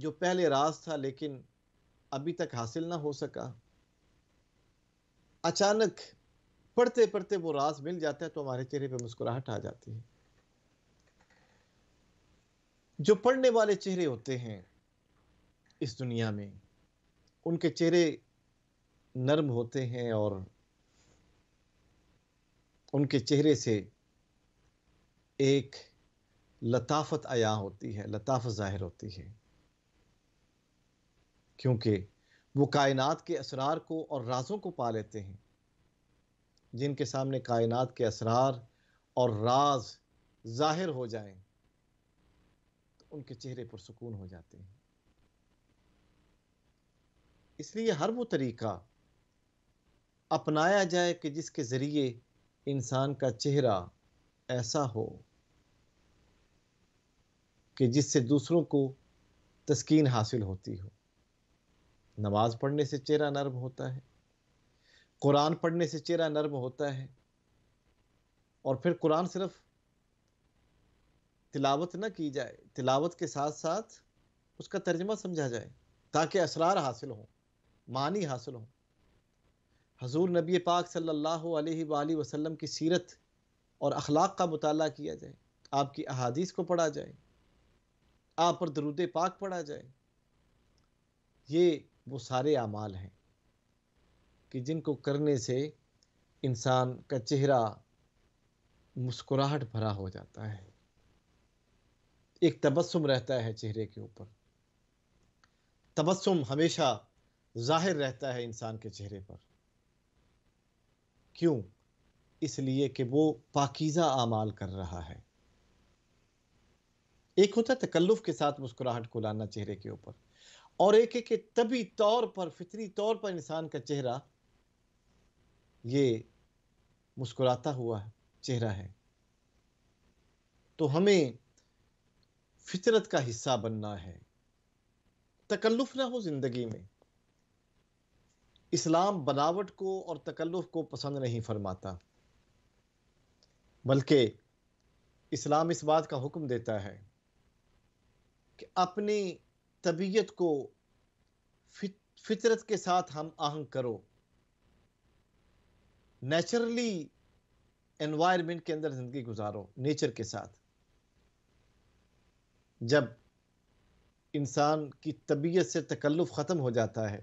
जो पहले राज था लेकिन अभी तक हासिल ना हो सका अचानक पढ़ते पढ़ते वो राज मिल जाता है तो हमारे चेहरे पे मुस्कुराहट आ जाती है जो पढ़ने वाले चेहरे होते हैं इस दुनिया में उनके चेहरे नर्म होते हैं और उनके चेहरे से एक लताफत आया होती है लताफत ज़ाहिर होती है क्योंकि वो कायनात के असरार को और राजों को पा लेते हैं जिनके सामने कायनात के असरार और राज ज़ाहिर हो जाएं उनके चेहरे पर सुकून हो जाते हैं इसलिए हर वो तरीका अपनाया जाए कि जिसके ज़रिए इंसान का चेहरा ऐसा हो कि जिससे दूसरों को तस्कीन हासिल होती हो नमाज पढ़ने से चेहरा नर्म होता है कुरान पढ़ने से चेहरा नर्म होता है और फिर कुरान सिर्फ तिलावत ना की जाए तिलावत के साथ साथ उसका तर्जमा समझा जाए ताकि असरार हासिल हों मानी हासिल हों हजूर नबी पाक सल्लल्लाहु अलैहि वसल्लम की सीरत और अखलाक का मताल किया जाए आपकी अहादीस को पढ़ा जाए आप पर दरुद पाक पढ़ा जाए ये वो सारे अमाल हैं कि जिनको करने से इंसान का चेहरा मुस्कुराहट भरा हो जाता है एक तबस्सुम रहता है चेहरे के ऊपर तबस्सुम हमेशा जाहिर रहता है इंसान के चेहरे पर क्यों इसलिए कि वो पाकिज़ा आमाल कर रहा है एक होता है तकल्लुफ़ के साथ मुस्कुराहट को लाना चेहरे के ऊपर और एक एक तभी तौर पर फितरी तौर पर इंसान का चेहरा ये मुस्कुराता हुआ चेहरा है तो हमें फितरत का हिस्सा बनना है तकल्लुफ ना हो जिंदगी में इस्लाम बनावट को और तकल्लुफ को पसंद नहीं फरमाता बल्कि इस्लाम इस बात का हुक्म देता है कि अपनी तबीयत को फितरत के साथ हम आहंग करो नेचुरली एनवायरनमेंट के अंदर ज़िंदगी गुजारो नेचर के साथ जब इंसान की तबीयत से तकल्लुफ़ ख़त्म हो जाता है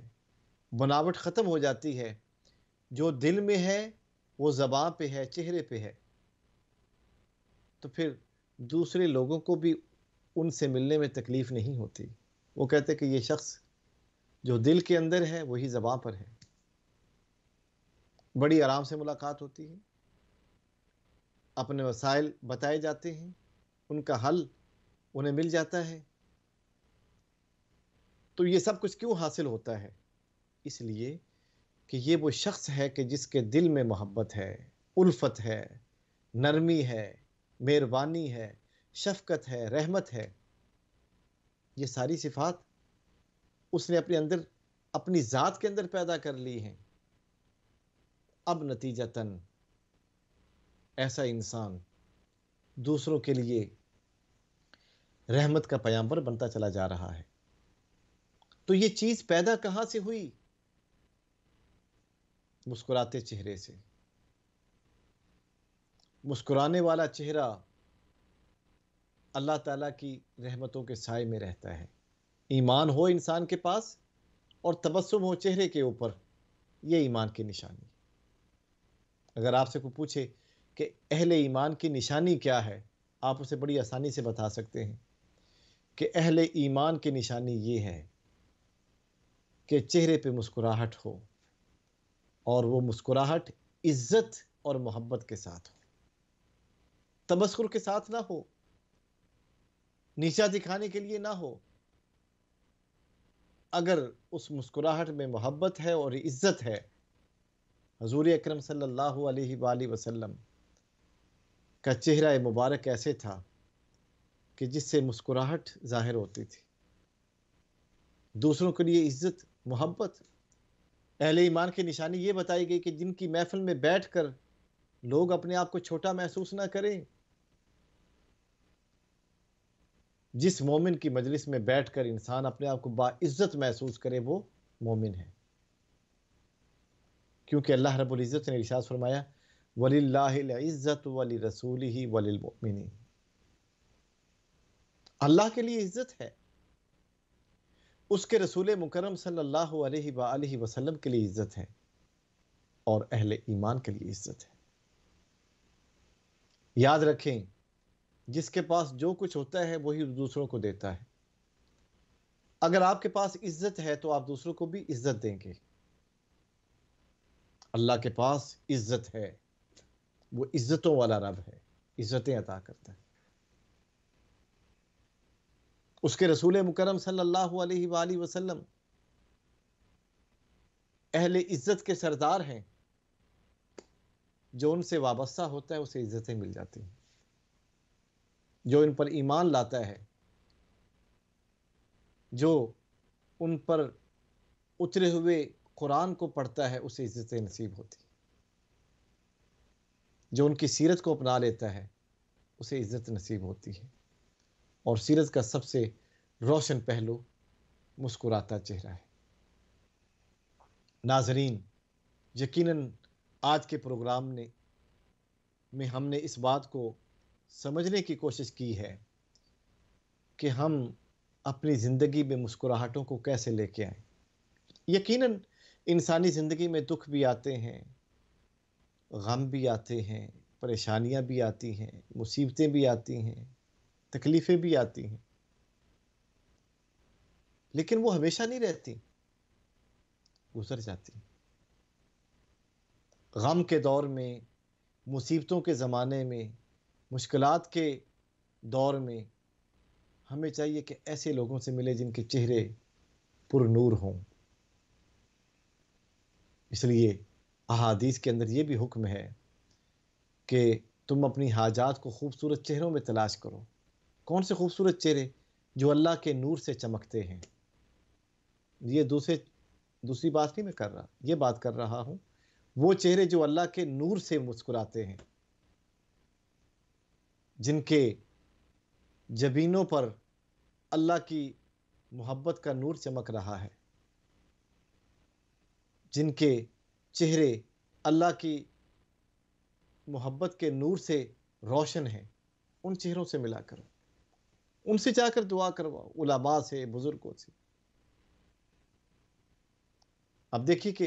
बनावट ख़त्म हो जाती है जो दिल में है वो ज़बाँ पे है चेहरे पे है तो फिर दूसरे लोगों को भी उनसे मिलने में तकलीफ़ नहीं होती वो कहते कि ये शख्स जो दिल के अंदर है वही ज़बाँ पर है बड़ी आराम से मुलाकात होती है अपने वसाइल बताए जाते हैं उनका हल उन्हें मिल जाता है तो ये सब कुछ क्यों हासिल होता है इसलिए कि ये वो शख्स है कि जिसके दिल में मोहब्बत है उल्फत है नरमी है मेहरबानी है शफकत है रहमत है ये सारी सिफात उसने अपने अंदर अपनी ज़ात के अंदर पैदा कर ली हैं अब नतीजतन ऐसा इंसान दूसरों के लिए रहमत का पयाम्बर बनता चला जा रहा है तो ये चीज पैदा कहां से हुई मुस्कुराते चेहरे से मुस्कुराने वाला चेहरा अल्लाह ताला की रहमतों के साय में रहता है ईमान हो इंसान के पास और तबस्सुम हो चेहरे के ऊपर ये ईमान की निशानी अगर आपसे कोई पूछे कि अहले ईमान की निशानी क्या है आप उसे बड़ी आसानी से बता सकते हैं कि अहले ईमान की निशानी ये है कि चेहरे पे मुस्कुराहट हो और वो मुस्कुराहट इज्जत और मोहब्बत के साथ हो तबस्कुर के साथ ना हो नीचा दिखाने के लिए ना हो अगर उस मुस्कुराहट में मोहब्बत है और इज्जत है हजूर अक्रम सल्ला वसलम का चेहरा मुबारक ऐसे था कि जिससे मुस्कुराहट जाहिर होती थी दूसरों के लिए इज्जत मोहब्बत अहल ईमान की निशानी ये बताई गई कि जिनकी महफिल में बैठ कर लोग अपने आप को छोटा महसूस ना करें जिस मोमिन की मजलिस में बैठ कर इंसान अपने आप को बाइज्जत महसूस करे वो मोमिन है क्योंकि अल्लाह रबुल्ज़त ने इर्शाद फरमाया वली इज़्ज़त वली रसूल ही वलिलमिन अल्लाह के लिए इज्जत है उसके रसूल मुकरम सल्लल्लाहु वसल्लम के लिए इज्जत है और अहले ईमान के लिए इज्जत है याद रखें जिसके पास जो कुछ होता है वही दूसरों को देता है अगर आपके पास इज्जत है तो आप दूसरों को भी इज्जत देंगे अल्लाह के पास इज्जत है वो इज्जतों वाला रब है इज्जतें अदा करता है उसके रसूल मुकरम सल्लल्लाहु अलैहि वसल्लम अहले इज्जत के सरदार हैं जो उनसे वाबस्ता होता है उसे इज्जतें मिल जाती हैं जो इन पर ईमान लाता है जो उन पर उतरे हुए कुरान को पढ़ता है उसे इज्जतें नसीब होती जो उनकी सीरत को अपना लेता है उसे इज्जत नसीब होती है और सीरज का सबसे रोशन पहलू मुस्कुराता चेहरा है नाजरीन यकीनन आज के प्रोग्राम ने में हमने इस बात को समझने की कोशिश की है कि हम अपनी ज़िंदगी में मुस्कुराहटों को कैसे लेके आए यकीनन इंसानी ज़िंदगी में दुख भी आते हैं गम भी आते हैं परेशानियां भी आती हैं मुसीबतें भी आती हैं तकलीफ़ें भी आती हैं लेकिन वो हमेशा नहीं रहती गुजर जाती गम के दौर में मुसीबतों के ज़माने में मुश्किल के दौर में हमें चाहिए कि ऐसे लोगों से मिले जिनके चेहरे पुरनूर हों इसलिए अहादीस के अंदर ये भी हुक्म है कि तुम अपनी हाजात को खूबसूरत चेहरों में तलाश करो कौन से खूबसूरत चेहरे जो अल्लाह के नूर से चमकते हैं ये दूसरे दूसरी बात नहीं मैं कर रहा ये बात कर रहा हूँ वो चेहरे जो अल्लाह के नूर से मुस्कुराते हैं जिनके जबीनों पर अल्लाह की मोहब्बत का नूर चमक रहा है जिनके चेहरे अल्लाह की मोहब्बत के नूर से रोशन हैं उन चेहरों से मिला करो उनसे जाकर दुआ करवाओ उलाबा से बुजुर्गों से अब देखिए कि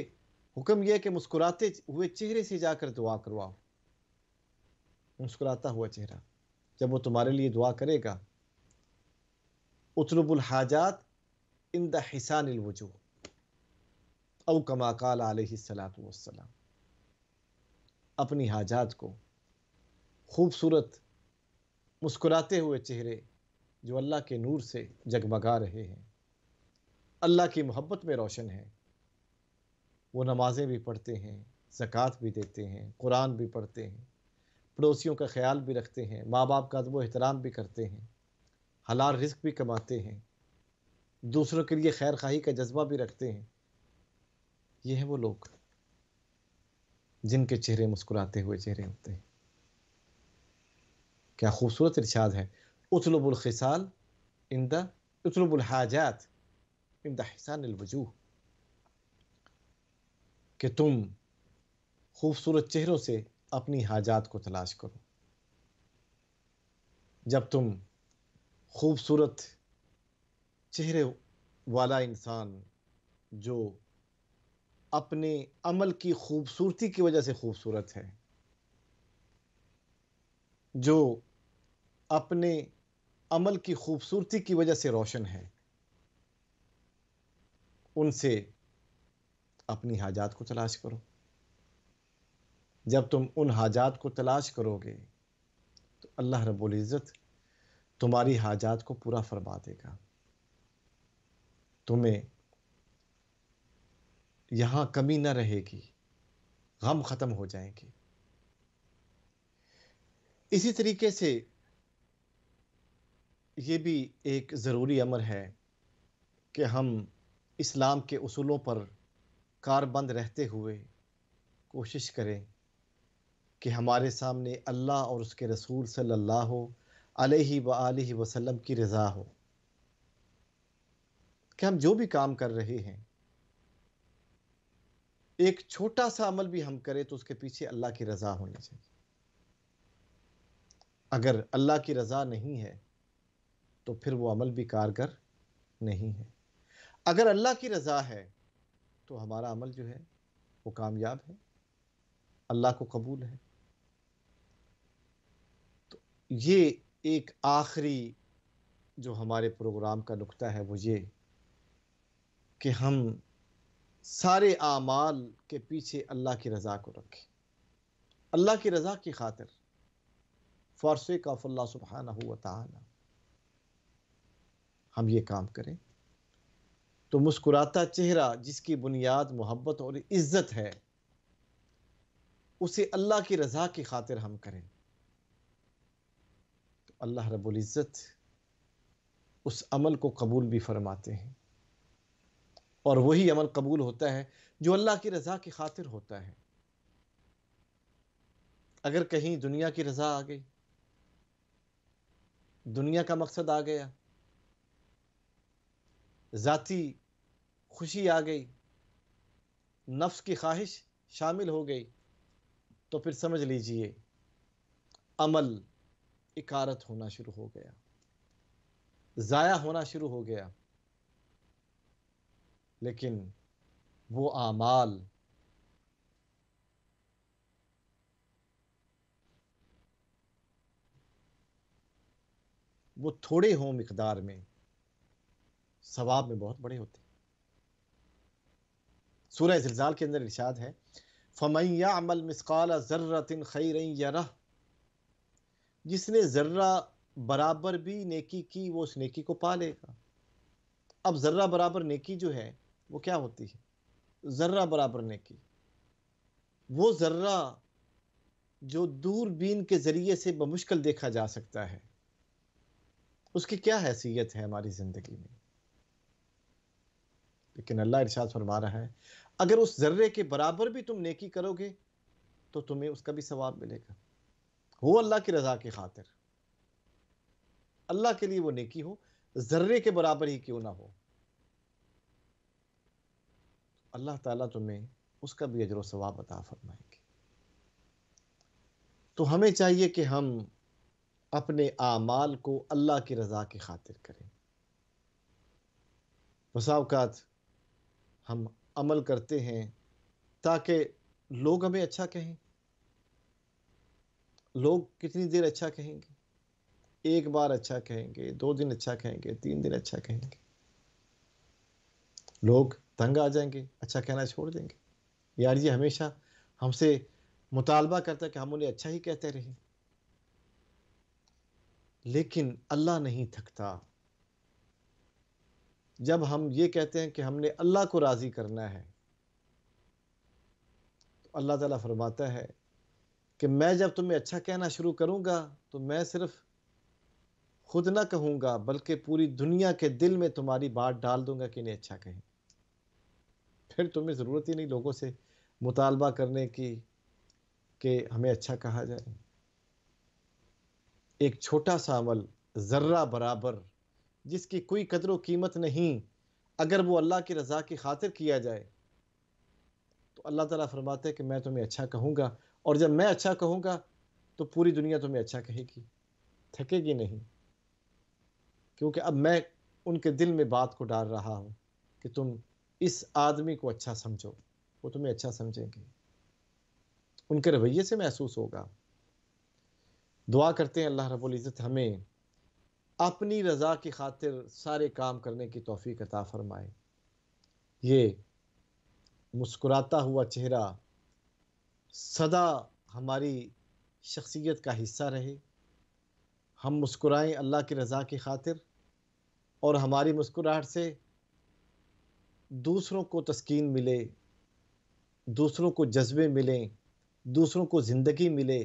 हुक्म यह है कि मुस्कुराते हुए चेहरे से जाकर दुआ करवाओ मुस्कुराता हुआ चेहरा जब वो तुम्हारे लिए दुआ करेगा उतरबुल हाजात इन द हिसान वजू अव कमाकाल आलतम अपनी हाजात को खूबसूरत मुस्कुराते हुए चेहरे जो अल्लाह के नूर से जगमगा रहे हैं अल्लाह की मोहब्बत में रोशन है वो नमाज़ें भी पढ़ते हैं ज़क़़त भी देते हैं कुरान भी पढ़ते हैं पड़ोसियों का ख्याल भी रखते हैं माँ बाप का अदब एहतराम भी करते हैं हलाल रिस्क भी कमाते हैं दूसरों के लिए खैर खाही का जज्बा भी रखते हैं ये हैं वो लोग जिनके चेहरे मुस्कुराते हुए चेहरे होते हैं क्या खूबसूरत इर्शाद है اطلبوا الخصال عند اطلبوا الحاجات عند حسان الوجوه कि तुम खूबसूरत चेहरों से अपनी हाजात को तलाश करो जब तुम खूबसूरत चेहरे वाला इंसान जो अपने अमल की खूबसूरती की वजह से खूबसूरत है जो अपने अमल की खूबसूरती की वजह से रोशन है उनसे अपनी हाजात को तलाश करो जब तुम उन हाजात को तलाश करोगे तो अल्लाह रब्बुल इज़्ज़त तुम्हारी हाजात को पूरा फरमा देगा तुम्हें यहाँ कमी ना रहेगी गम ख़त्म हो जाएंगे इसी तरीके से ये भी एक ज़रूरी अमर है कि हम इस्लाम के असूलों पर कारबंद रहते हुए कोशिश करें कि हमारे सामने अल्लाह और उसके रसूल सल्लल्लाहु अलैहि व वसल्लम की रज़ा हो कि हम जो भी काम कर रहे हैं एक छोटा सा अमल भी हम करें तो उसके पीछे अल्लाह की रज़ा होनी चाहिए अगर अल्लाह की रज़ा नहीं है तो फिर वो अमल भी कारगर नहीं है अगर अल्लाह की रज़ा है तो हमारा अमल जो है वो कामयाब है अल्लाह को कबूल है तो ये एक आखिरी जो हमारे प्रोग्राम का नुकता है वो ये कि हम सारे आमाल के पीछे अल्लाह की रज़ा को रखें अल्लाह की रज़ा की खातिर फ़ारसे का फ़ल्ला सुबहाना हुआ तहाना हम ये काम करें तो मुस्कुराता चेहरा जिसकी बुनियाद मोहब्बत और इज्जत है उसे अल्लाह की रज़ा की खातिर हम करें तो अल्लाह रबुल्ज़त उस अमल को कबूल भी फरमाते हैं और वही अमल कबूल होता है जो अल्लाह की रज़ा की खातिर होता है अगर कहीं दुनिया की रज़ा आ गई दुनिया का मकसद आ गया ज़ाती खुशी आ गई नफ्स की ख्वाहिश शामिल हो गई तो फिर समझ लीजिए अमल इकारत होना शुरू हो गया ज़ाया होना शुरू हो गया लेकिन वो आमाल वो थोड़े हों मकदार में सवाब में बहुत बड़े होते हैं सूर्य जिलजाल के अंदर इर्शाद है फमैया अमल मिसकाल ज़र्रतिन खैर यरह जिसने ज़र्रा बराबर भी नेकी की वो उस नेकी को पा लेगा अब ज़र्रा बराबर नेकी जो है वो क्या होती है ज़र्रा बराबर नेकी वो ज़र्रा जो दूरबीन के ज़रिए से बमुश्किल देखा जा सकता है उसकी क्या हैसियत है हमारी ज़िंदगी में लेकिन अल्लाह इरशाद फरमा रहा है अगर उस जर्रे के बराबर भी तुम नेकी करोगे तो तुम्हें उसका भी सवाब मिलेगा हो अल्लाह की रजा की खातिर अल्लाह के लिए वो नेकी हो जर्रे के बराबर ही क्यों ना हो अल्लाह ताला तुम्हें उसका भी अजर सवाब अता फरमाएंगे तो हमें चाहिए कि हम अपने आमाल को अल्लाह की रजा की खातिर करें बसाओकात हम अमल करते हैं ताकि लोग हमें अच्छा कहें लोग कितनी देर अच्छा कहेंगे एक बार अच्छा कहेंगे दो दिन अच्छा कहेंगे तीन दिन अच्छा कहेंगे लोग तंग आ जाएंगे अच्छा कहना छोड़ देंगे यार ये हमेशा हमसे मुतालबा करता कि हम उन्हें अच्छा ही कहते रहें लेकिन अल्लाह नहीं थकता जब हम ये कहते हैं कि हमने अल्लाह को राज़ी करना है तो अल्लाह ताला फरमाता है कि मैं जब तुम्हें अच्छा कहना शुरू करूंगा तो मैं सिर्फ खुद ना कहूँगा बल्कि पूरी दुनिया के दिल में तुम्हारी बात डाल दूंगा कि इन्हें अच्छा कहें फिर तुम्हें ज़रूरत ही नहीं लोगों से मुतालबा करने की कि हमें अच्छा कहा जाए एक छोटा सा अमल ज़र्रा बराबर जिसकी कोई कदर व कीमत नहीं अगर वो अल्लाह की रज़ा की खातिर किया जाए तो अल्लाह ताला फरमाते कि मैं तुम्हें अच्छा कहूँगा और जब मैं अच्छा कहूँगा तो पूरी दुनिया तुम्हें अच्छा कहेगी थकेगी नहीं क्योंकि अब मैं उनके दिल में बात को डाल रहा हूँ कि तुम इस आदमी को अच्छा समझो वो तुम्हें अच्छा समझेंगे उनके रवैये से महसूस होगा दुआ करते हैं अल्लाह रबुल्ज़त हमें अपनी रज़ा की खातिर सारे काम करने की तोफ़ी अता फरमाए ये मुस्कुराता हुआ चेहरा सदा हमारी शख्सियत का हिस्सा रहे हम मुस्कुराएं अल्लाह की रज़ा की खातिर और हमारी मुस्कुराहट से दूसरों को तस्कीन मिले दूसरों को जज्बे मिलें दूसरों को ज़िंदगी मिले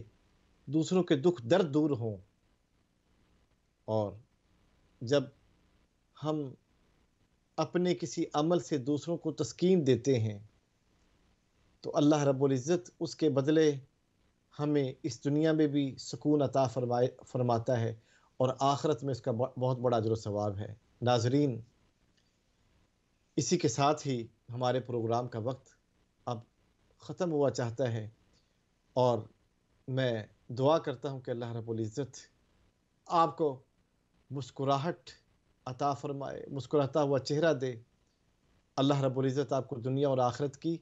दूसरों के दुख दर्द दूर हों और जब हम अपने किसी अमल से दूसरों को तस्कीन देते हैं तो अल्लाह इज़्ज़त उसके बदले हमें इस दुनिया में भी सुकून अता फरमाए फरमाता है और आखरत में इसका बहुत बड़ा अजर सवाब है नाजरीन इसी के साथ ही हमारे प्रोग्राम का वक्त अब ख़त्म हुआ चाहता है और मैं दुआ करता हूँ कि अल्लाह रब्ज़त आपको मुस्कुराहट अता फरमाए मुस्कुराता हुआ चेहरा दे अल्लाह रबुल्ज़त आपको दुनिया और आखरत की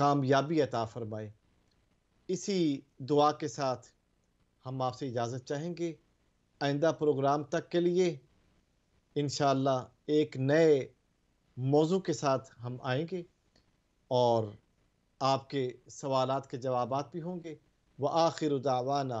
कामयाबी अता फरमाए इसी दुआ के साथ हम आपसे इजाज़त चाहेंगे आइंदा प्रोग्राम तक के लिए इन एक नए मौजू के साथ हम आएंगे और आपके सवालात के जवाब भी होंगे व आखिर दावाना